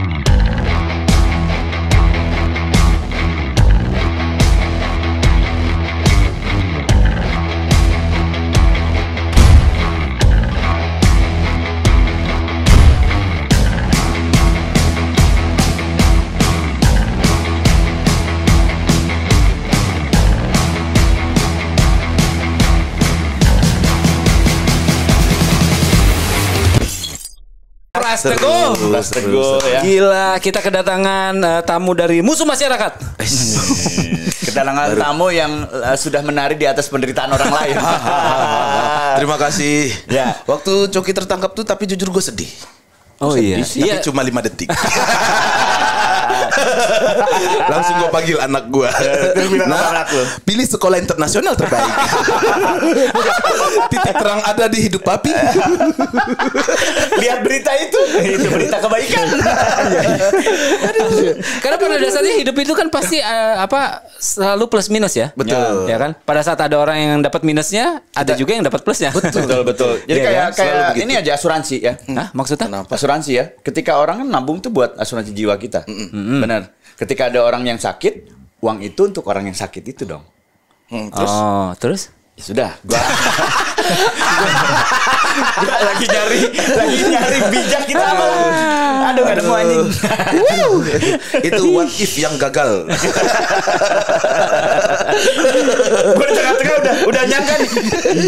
Mm-hmm. Mas Teguh. Mas Teguh ya. Gila, kita kedatangan uh, tamu dari musuh masyarakat. kedatangan Baru. tamu yang uh, sudah menari di atas penderitaan orang lain. Terima kasih. Ya. Waktu Coki tertangkap tuh tapi jujur gue sedih. Oh iya. sedih iya. Tapi iya. cuma lima detik. Langsung gue panggil anak gue. Ya, nah, pilih sekolah internasional terbaik. Titik terang ada di hidup papi. Lihat berita itu, itu berita kebaikan. Iya, iya. Karena pada dasarnya hidup itu kan pasti uh, apa selalu plus minus ya. Betul. Ya kan? Pada saat ada orang yang dapat minusnya, ada juga yang dapat plusnya. Betul, betul, betul. Jadi iya kayak ya, kayak ini aja asuransi ya. Hah, maksudnya? Asuransi ya. Ketika orang kan nabung tuh buat asuransi jiwa kita. Mm -mm. -hmm. benar. Ketika ada orang yang sakit, uang itu untuk orang yang sakit itu dong. Hmm, terus? Oh, terus? Ya sudah, gua lagi nyari lagi nyari bijak kita apa? Ah. Aduh nggak nemu anjing. Itu what if yang gagal. Gue di tengah-tengah udah udah nyangka nih.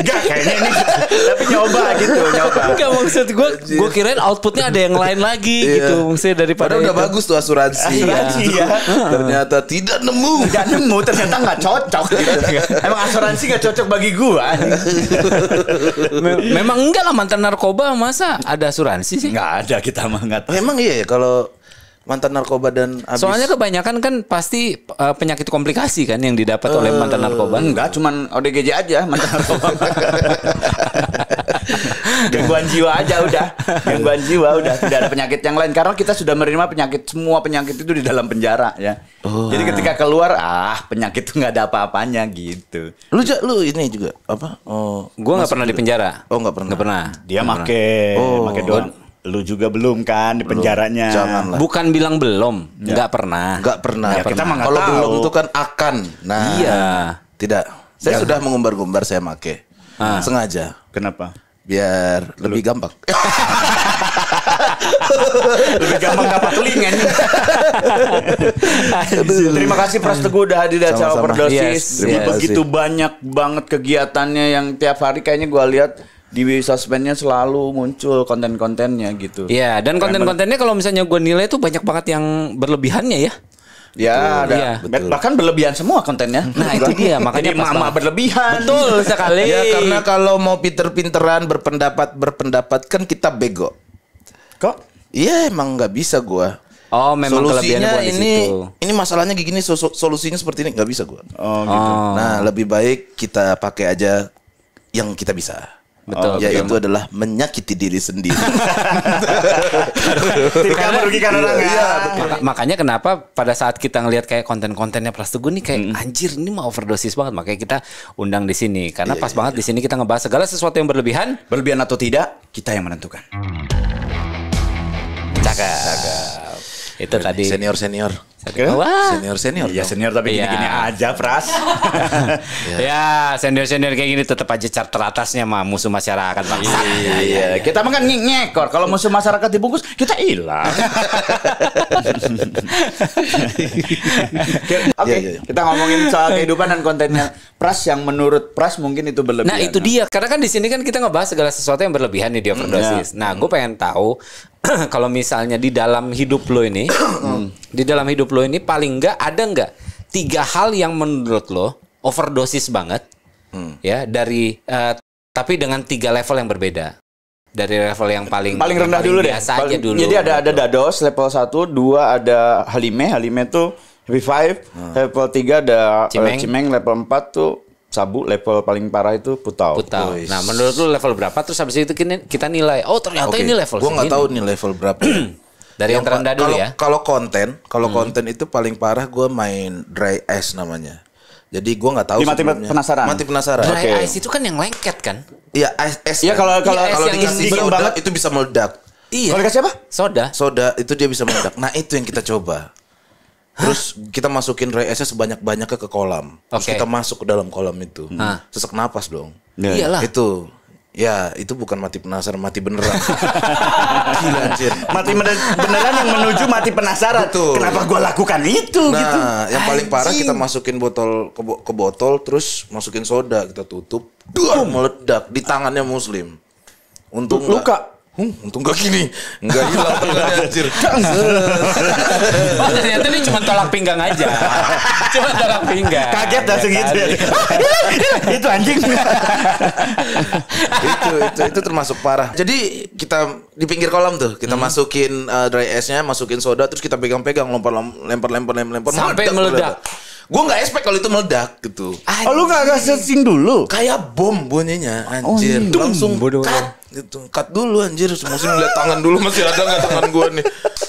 Enggak kayaknya ini. Tapi nyoba gitu, nyoba. Enggak maksud gue, gue kirain outputnya ada yang lain lagi iya. gitu. Maksudnya daripada udah bagus tuh asuransi. Iya. Iya. Ternyata tidak nemu. Tidak nemu, ternyata gak cocok Emang asuransi gak cocok bagi gue. Memang enggak lah mantan narkoba masa ada asuransi sih? Enggak ada kita mah enggak. Memang iya ya kalau mantan narkoba dan abis. Soalnya kebanyakan kan pasti uh, penyakit komplikasi kan yang didapat uh, oleh eh, mantan narkoba. Enggak, cuman ODGJ aja mantan narkoba. gangguan jiwa aja udah gangguan jiwa udah tidak ada penyakit yang lain karena kita sudah menerima penyakit semua penyakit itu di dalam penjara ya oh. jadi ketika keluar ah penyakit itu nggak ada apa-apanya gitu lu lu ini juga apa oh gua nggak pernah di penjara oh nggak pernah gak pernah dia make oh make don lu juga belum kan di penjaranya. Janganlah. Bukan bilang belum, ya. nggak pernah. Nggak pernah. Ya, kita pernah. Kalau belum itu kan akan. Nah, iya. Tidak. Saya Jangan. Ya. sudah mengumbar-gumbar saya make. Ah. Sengaja. Kenapa? biar Lu. lebih gampang. lebih gampang dapat nih Terima kasih Pras hmm. Teguh udah hadir di acara Overdosis. Yes, yes. Begitu banyak banget kegiatannya yang tiap hari kayaknya gue lihat di sosmednya selalu muncul konten-kontennya gitu. Iya, dan konten-kontennya kalau misalnya gue nilai tuh banyak banget yang berlebihannya ya. Ya, ada. Iya. Betul. bahkan berlebihan semua kontennya. Nah itu dia makanya mama berlebihan. Betul sekali. ya karena kalau mau pinter-pinteran berpendapat berpendapat kan kita bego. Kok? Iya emang nggak bisa gua. Oh, memang solusinya gua ini situ. ini masalahnya gini so, solusinya seperti ini nggak bisa gua. Oh, gitu. Oh. Nah, lebih baik kita pakai aja yang kita bisa. Betul. Oh, yaitu betul. adalah menyakiti diri sendiri. Tidak merugikan orang iya, ya. Maka, makanya kenapa pada saat kita ngelihat kayak konten-kontennya Plus Teguh nih kayak hmm. anjir ini mau overdosis banget makanya kita undang di sini karena yeah, pas yeah, banget yeah. di sini kita ngebahas segala sesuatu yang berlebihan. Berlebihan atau tidak kita yang menentukan. Cakap. Cakap itu tadi senior senior Oke. Wah. Senior senior. ya senior tapi ya. gini-gini aja Pras. Iya. ya. ya senior senior kayak gini tetap aja charter atasnya mah musuh masyarakat Pak. Iya iya, iya, iya, iya. Kita makan ngek ngekor. Kalau musuh masyarakat dibungkus kita hilang. Oke, okay, ya, ya. kita ngomongin soal kehidupan dan kontennya Pras yang menurut Pras mungkin itu berlebihan. Nah, itu dia. Karena kan di sini kan kita ngebahas segala sesuatu yang berlebihan nih di hmm. overdosis. ya. Nah, gue pengen tahu kalau misalnya di dalam hidup lo ini, hmm. di dalam hidup lo ini paling enggak ada enggak tiga hal yang menurut lo overdosis banget, hmm. ya dari uh, tapi dengan tiga level yang berbeda. Dari level yang paling paling yang rendah paling dulu biasa deh. Paling, aja dulu. Jadi ada ada dados level 1, 2 ada halime, halime tuh Happy Five, hmm. level 3 ada eh, Cimeng. uh, Cimeng, level 4 tuh sabu level paling parah itu putau. Putau. Oh, Nah, menurut lu level berapa? Terus habis itu kita nilai. Oh, ternyata okay. ini level. Gua nggak tahu nih level berapa. Ya. Dari yang, yang terendah dulu ya. Kalau konten, kalau hmm. konten itu paling parah gue main dry ice namanya. Jadi gue nggak tahu. mati sebelumnya. penasaran. Mati penasaran. Dry okay. ice itu kan yang lengket kan? Iya, ice. ice iya kan. kalau iya, kalau kalau dikasih soda banget. itu bisa meledak. Iya. Kalau dikasih apa? Soda. Soda itu dia bisa meledak. Nah itu yang kita coba. Terus kita masukin ray sebanyak-banyaknya ke kolam. Terus kita masuk ke dalam kolam itu. Hmm. Sesak napas dong. Yeah. Iya. Iyalah. Itu. Ya, itu bukan mati penasaran, mati beneran. Gila anjir. Mati beneran yang menuju mati penasaran. Betul. Kenapa gua lakukan itu nah, gitu. yang paling parah kita masukin botol ke, bo ke botol terus masukin soda kita tutup. Duh meledak di tangannya muslim. Untung luka. Gak, hmm, untung gak gini Gak hilang tengahnya anjir oh ternyata ini cuma tolak pinggang aja cuma tolak pinggang kaget dah iya segitu ya, ah, iya, iya, itu anjing itu, itu itu termasuk parah jadi kita di pinggir kolam tuh kita hmm. masukin uh, dry ice nya masukin soda terus kita pegang-pegang lempar lempar lempar lempar sampai meledak, meledak Gue nggak expect kalau itu meledak gitu. Anjir. Oh lu nggak searching dulu? Kayak bom bunyinya oh, anjir. Oh, Langsung bodoh. Cut, gitu. Cut dulu anjir. Masih ngeliat tangan dulu masih ada nggak tangan gue nih.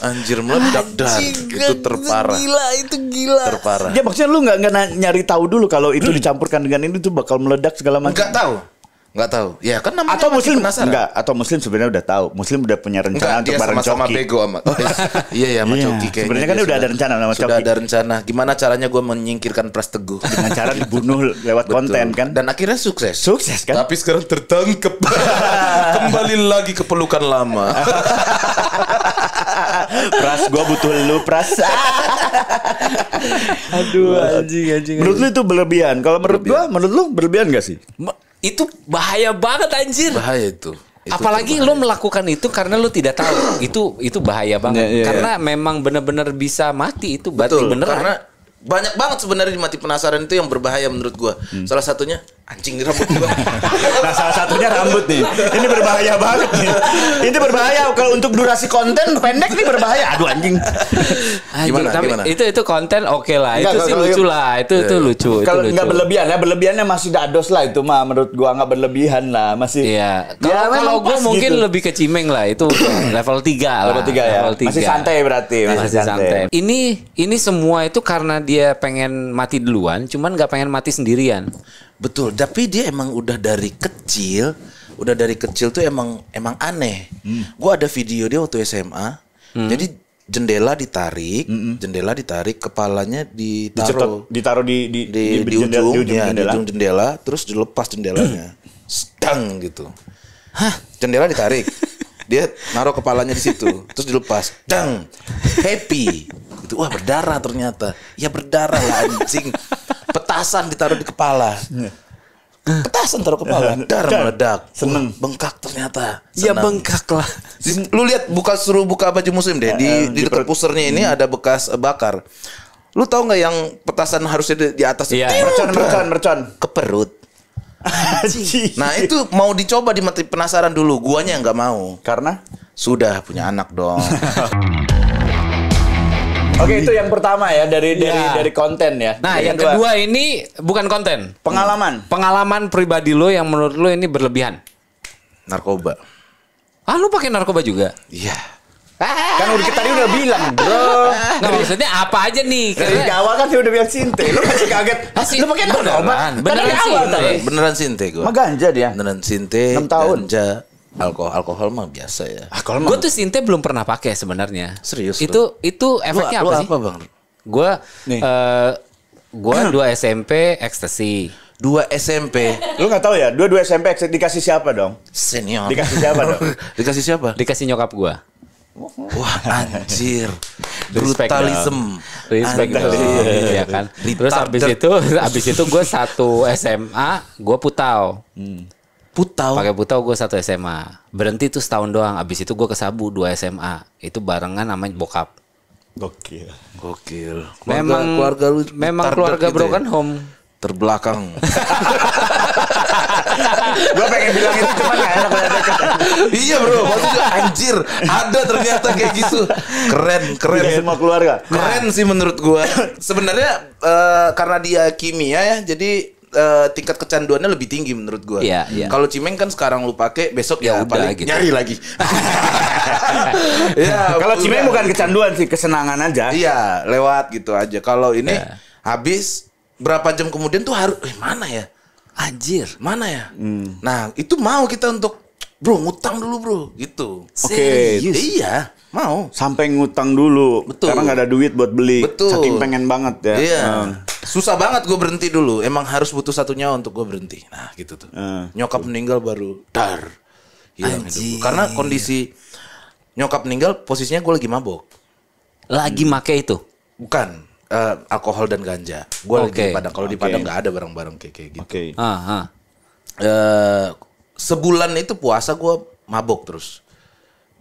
Anjir meledak dan itu terparah. Itu gila itu gila. Terparah. Ya maksudnya lu nggak nyari tahu dulu kalau itu hmm. dicampurkan dengan ini tuh bakal meledak segala macam. Gak tahu. Enggak tahu. Ya kan namanya atau muslim penasaran. enggak atau muslim sebenarnya udah tahu. Muslim udah punya rencana enggak, untuk bareng sama-sama Coki. bego sama. Oh, iya ya sama yeah. Coki kayaknya. Sebenarnya kan udah ada rencana sama Coki. Sudah ada rencana. Gimana caranya gue menyingkirkan Pras Teguh dengan cara dibunuh lewat Betul. konten kan? Dan akhirnya sukses. Sukses kan? Tapi sekarang tertangkep. Kembali lagi ke pelukan lama. pras gue butuh lu Pras. Aduh anjing anjing. Menurut lu itu berlebihan. Kalau menurut gue menurut lu berlebihan gak sih? itu bahaya banget anjir. Bahaya itu. itu Apalagi lo melakukan itu karena lo tidak tahu. itu itu bahaya banget. Yeah, yeah, iya. karena memang benar-benar bisa mati itu batin beneran. Karena banyak banget sebenarnya di mati penasaran itu yang berbahaya menurut gua. Hmm. Salah satunya anjing di rambut gua. nah, salah satunya rambut nih. Ini berbahaya banget nih. Ini berbahaya kalau untuk durasi konten pendek nih berbahaya. Aduh anjing. gimana, tapi gimana? itu itu konten oke okay lah. itu sih lucu lah. Itu itu iya. lucu. Kalau nggak berlebihan ya, berlebihannya masih dados lah itu mah menurut gua nggak berlebihan lah, masih. Iya. Kalau ya, kalau gua mungkin gitu. lebih ke cimeng lah. Itu level 3 lah. Level 3 ya. Level 3. Masih santai berarti, masih, masih santai. santai. Ini ini semua itu karena dia pengen mati duluan, cuman nggak pengen mati sendirian. Betul, tapi dia emang udah dari kecil, udah dari kecil tuh emang emang aneh. Hmm. Gue ada video dia waktu SMA. Hmm. Jadi jendela ditarik, hmm. hmm. jendela ditarik, kepalanya ditaruh, ditaruh di di di, di, di, ujung, di ujung ya, jendela, di ujung jendela, terus dilepas jendelanya, hmm. stang gitu. Hah, jendela ditarik, dia naruh kepalanya di situ, terus dilepas, dang, happy gitu. Wah berdarah ternyata. Ya berdarah lah anjing. Petasan ditaruh di kepala. Iya. Petasan taruh kepala. Iya. Darah kan. meledak. Seneng. bengkak ternyata. Iya, Senang. Ya bengkak lah. Lu lihat buka suruh buka baju muslim deh. Eh, eh, di, di, dekat pusernya ini hmm. ada bekas eh, bakar. Lu tahu nggak yang petasan harusnya di, di atas? Iya. Mercon, mercon, mercon. Ke perut. nah itu mau dicoba di mati penasaran dulu. Guanya nggak mau. Karena? Sudah punya anak dong. Oke, itu yang pertama ya dari iya. dari ya. dari konten ya. Nah, yang, kedua. kedua ini bukan konten. Pengalaman. Pengalaman pribadi lo yang menurut lo ini berlebihan. Narkoba. Ah, lo pakai narkoba juga? Iya. Ah. Kan udah tadi udah bilang, bro. Nah, maksudnya apa aja nih? Dari karena... awal kan dia udah bilang sinte. Lu masih kaget. Hasil, ah, lu pakai narkoba? Beneran, kan beneran, beneran sinte. Beneran sinte gue. Maganja dia. Beneran sinte. 6 tahun. Ganja, Alkohol, alkohol mah biasa ya. Alkohol Gue tuh sinte belum pernah pakai sebenarnya. Serius? Itu lo? itu efeknya lo, apa sih? apa bang? Gue uh, gue dua SMP ekstasi. Dua SMP. Lu nggak tahu ya? Dua dua SMP dikasih siapa dong? Senior. Dikasih siapa dong? dikasih siapa? Dikasih nyokap gue. Wah anjir Brutalism Respect dong ya kan Terus abis itu Abis itu gue satu SMA Gue putau hmm putau. Pakai putau gue satu SMA. Berhenti tuh setahun doang. Abis itu gue ke Sabu dua SMA. Itu barengan sama bokap. Gokil. Gokil. memang keluarga lu memang keluarga gitu broken ya? home. Terbelakang. gue pengen bilang itu cuma gak enak iya bro maksudnya anjir ada ternyata kayak gitu keren keren ya, semua keluarga keren sih menurut gue sebenarnya uh, karena dia kimia ya jadi uh, tingkat kecanduannya lebih tinggi menurut gue. Iya, yeah, yeah. Kalau cimeng kan sekarang lu pakai, besok ya, ya udah, paling gitu. nyari lagi. ya, kalau cimeng bukan kecanduan sih, kesenangan aja. Iya, lewat gitu aja. Kalau ini yeah. habis berapa jam kemudian tuh harus eh mana ya? Anjir, mana ya? Hmm. Nah, itu mau kita untuk bro ngutang dulu bro gitu oke okay. iya mau sampai ngutang dulu Betul. karena nggak ada duit buat beli Betul. saking pengen banget ya iya. Hmm susah banget gue berhenti dulu. Emang harus butuh satunya untuk gue berhenti. Nah gitu tuh. Uh, Nyokap gitu. meninggal baru dar hilang hidup. Karena kondisi nyokap meninggal posisinya gue lagi mabok. Lagi hmm. make itu? Bukan. Uh, alkohol dan ganja. Gue okay. lagi di Padang. Kalau okay. di Padang nggak ada barang-barang kayak, kayak gitu. Okay. Uh, uh. Ah. Uh, eh, sebulan itu puasa gue mabok terus.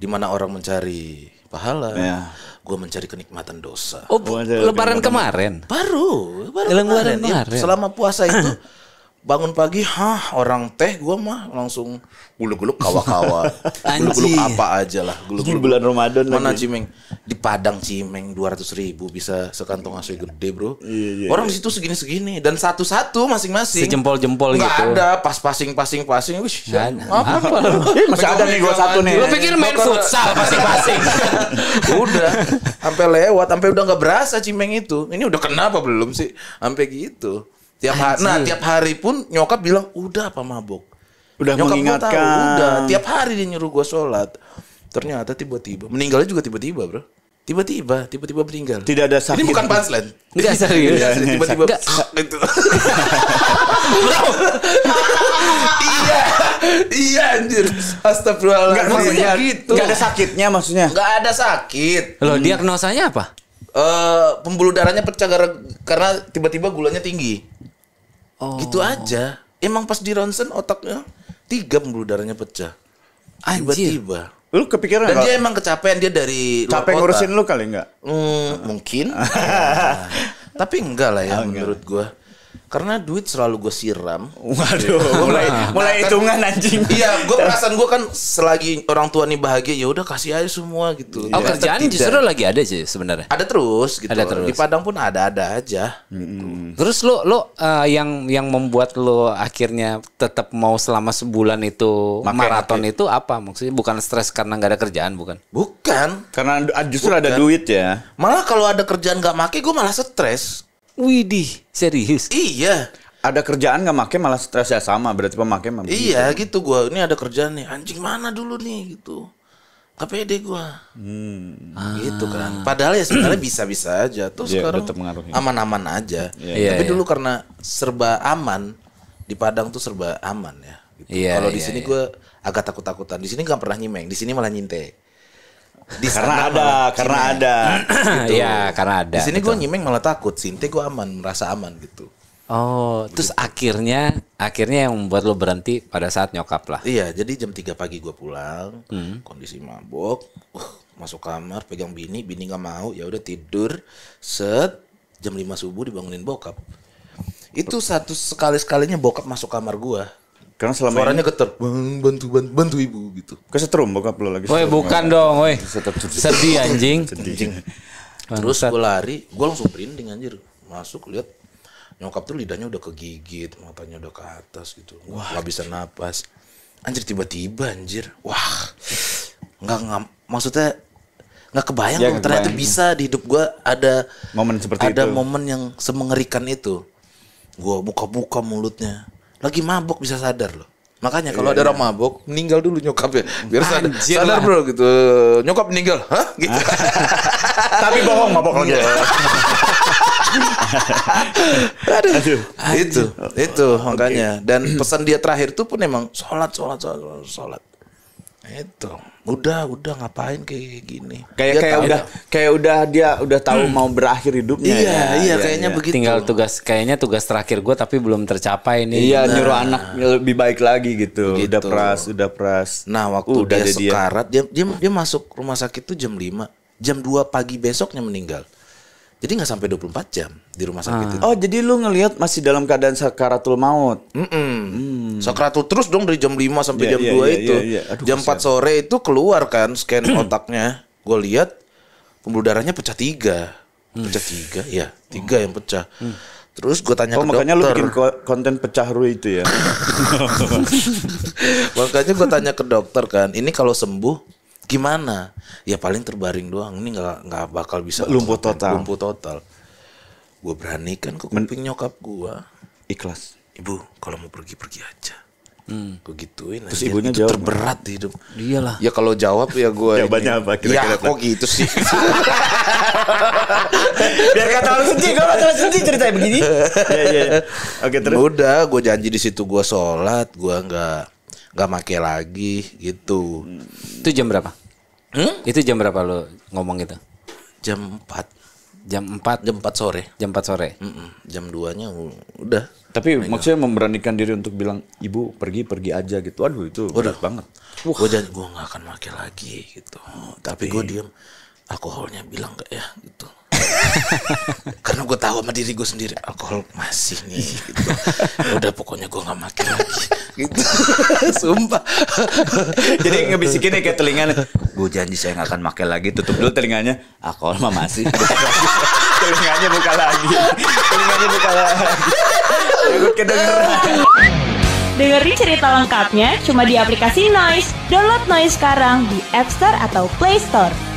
Dimana orang mencari pahala. Yeah. Gue mencari kenikmatan dosa. Oh, lebaran kemarin? Baru. Lebaran baru kemarin. Ya, selama puasa itu bangun pagi hah orang teh gua mah langsung guluk-guluk kawa-kawa guluk-guluk apa aja lah guluk-guluk bulan Ramadan mana lagi. cimeng di Padang cimeng dua ratus ribu bisa sekantong asli gede bro iya, iya, orang iya. situ segini-segini dan satu-satu masing-masing sejempol-jempol gitu nggak ada pas pasing pasing pasing wih apa apa eh, masih ada nih dua satu nih lo pikir main futsal pasing-pasing udah sampai lewat sampai udah nggak berasa cimeng itu ini udah kenapa belum sih sampai gitu Tiap hari, nah tiap hari pun nyokap bilang udah apa mabok. Udah nyokap mengingatkan. Tahu, udah tiap hari dia nyuruh gua sholat. Ternyata tiba-tiba meninggalnya juga tiba-tiba bro. Tiba-tiba, tiba-tiba meninggal. Tidak ada sakit. Ini bukan punchline. tidak iya, serius. Iya, iya, tiba-tiba itu. Iya. Iya anjir. Astagfirullah. nggak maksudnya gitu. nggak ada sakitnya maksudnya. nggak ada sakit. Loh, diagnosanya apa? Eh, uh, pembuluh darahnya pecah karena tiba-tiba gulanya tinggi. Oh. Gitu aja. Emang pas di ronsen otaknya tiga pembuluh darahnya pecah. Tiba-tiba. Lu kepikiran Dan dia emang kecapean dia dari Capek ngurusin lu kali enggak? Hmm, mungkin. ya. Tapi enggak lah ya oh, menurut enggak. gua karena duit selalu gue siram. Waduh, iya. mulai nah, mulai kan hitungan anjing. Iya, gue perasaan gue kan selagi orang tua nih bahagia ya udah kasih aja semua gitu. Iya. Oh, kerjaan Tidak. justru lagi ada sih sebenarnya. Ada terus gitu. Ada terus. Di Padang pun ada-ada aja. Terus lo lo eh, yang yang membuat lo akhirnya tetap mau selama sebulan itu maraton itu apa? Maksudnya bukan stres karena nggak ada kerjaan bukan? Bukan. Karena justru bukan. ada duit ya. Malah kalau ada kerjaan nggak make gue malah stres. Widih, serius? Iya. Ada kerjaan gak make malah ya sama berarti pemakai mah. Iya gitu gua. Ini ada kerjaan nih. Anjing mana dulu nih gitu. Tapi pede gua. Hmm. Ah. Gitu kan. Padahal ya sebenarnya bisa-bisa aja. Terus yeah, sekarang aman-aman aja. Yeah. Yeah, Tapi yeah. dulu karena serba aman di Padang tuh serba aman ya. Gitu. Yeah, Kalau yeah, di iya, sini yeah. gua agak takut-takutan. Di sini gak pernah nyimeng. Di sini malah nyinte. Di karena ada, karena cimeng. ada. gitu. ya, karena ada. Di sini gue gitu. nyimeng malah takut, Sinte gue aman, merasa aman gitu. Oh, Begitu. terus akhirnya akhirnya yang membuat lo berhenti pada saat nyokap lah. Iya, jadi jam 3 pagi gue pulang, hmm. kondisi mabok, uh, masuk kamar, pegang bini, bini gak mau, ya udah tidur, set jam 5 subuh dibangunin bokap. Itu satu sekali sekalinya bokap masuk kamar gue. Karena selama suaranya ini... getar, bang bantu bantu bantu ibu gitu. Kesetrum bokap lo lagi. Woi bukan ya. dong, woi. Sedih anjing. Sedih. Terus gue lari, gue langsung print dengan anjir. Masuk lihat nyokap tuh lidahnya udah kegigit, matanya udah ke atas gitu. Wah, gak bisa napas. Anjir tiba-tiba anjir. Wah. Enggak enggak maksudnya nggak kebayang ya, ternyata kebayang. bisa di hidup gue ada momen seperti ada itu. momen yang semengerikan itu gue buka-buka mulutnya lagi mabuk bisa sadar loh. Makanya kalau iya, ada iya. orang mabuk, meninggal dulu nyokapnya. Biar sadar, Anjir sadar lah. bro gitu. Nyokap meninggal, hah? Gitu. Tapi bohong mabok lagi. Iya. Aduh, Aduh. Itu, itu makanya. Dan pesan dia terakhir tuh pun emang sholat, sholat, sholat, sholat itu udah udah ngapain kayak gini kayak dia kayak tahu, udah kayak udah dia udah tahu hmm. mau berakhir hidupnya iya ya, iya, ya, kayaknya iya. begitu tinggal tugas kayaknya tugas terakhir gue tapi belum tercapai nih iya nah. nyuruh anak lebih baik lagi gitu begitu. udah pras udah pras nah waktu udah dia sekarat dia. dia dia dia masuk rumah sakit tuh jam 5 jam 2 pagi besoknya meninggal jadi nggak sampai 24 jam di rumah sakit ah. itu. Oh, jadi lu ngelihat masih dalam keadaan sakaratul maut. Mm -mm. Mm. Sakaratul terus dong dari jam 5 sampai yeah, jam yeah, 2 yeah, itu. Yeah, yeah. Aduh, jam kasihan. sore itu keluar kan scan otaknya. Gue lihat pembuluh darahnya pecah tiga. Hmm. Pecah tiga, ya. Tiga yang pecah. Hmm. Terus gue tanya oh, ke dokter. dokter. makanya lu bikin konten pecah ru itu ya? makanya gue tanya ke dokter kan, ini kalau sembuh gimana ya paling terbaring doang ini nggak nggak bakal bisa lumpuh total lumpuh total gue kan ke kuping Men nyokap gue ikhlas ibu kalau mau pergi pergi aja hmm. gue gituin terus ibunya itu jawab terberat di hidup iyalah ya kalau jawab ya gue jawabannya apa kira-kira ya kok gitu sih biar kata terlalu sedih gue masalah sedih ceritanya begini ya, ya. oke terus ya udah gue janji di situ gue sholat gue nggak nggak make lagi gitu itu jam berapa Hmm? Itu jam berapa lo ngomong itu Jam 4. Jam 4? Jam 4 sore. Jam 4 sore? Mm -mm. Jam 2-nya udah. Tapi Ayo. maksudnya memberanikan diri untuk bilang, ibu pergi, pergi aja gitu. Aduh itu udah banget. Wah. Gue janji gue gak akan pakai lagi gitu. tapi, tapi gue diem, alkoholnya bilang gak ya gitu. Karena gue tahu sama diri gue sendiri alkohol masih nih. Gitu. Udah pokoknya gue gak makan lagi. gitu. Sumpah. Jadi ya kayak telinga gue janji saya nggak akan pakai lagi tutup dulu telinganya ah, mah masih telinganya buka lagi telinganya buka lagi kedengeran Dengerin cerita lengkapnya cuma di aplikasi Noise. Download Noise sekarang di App Store atau Play Store.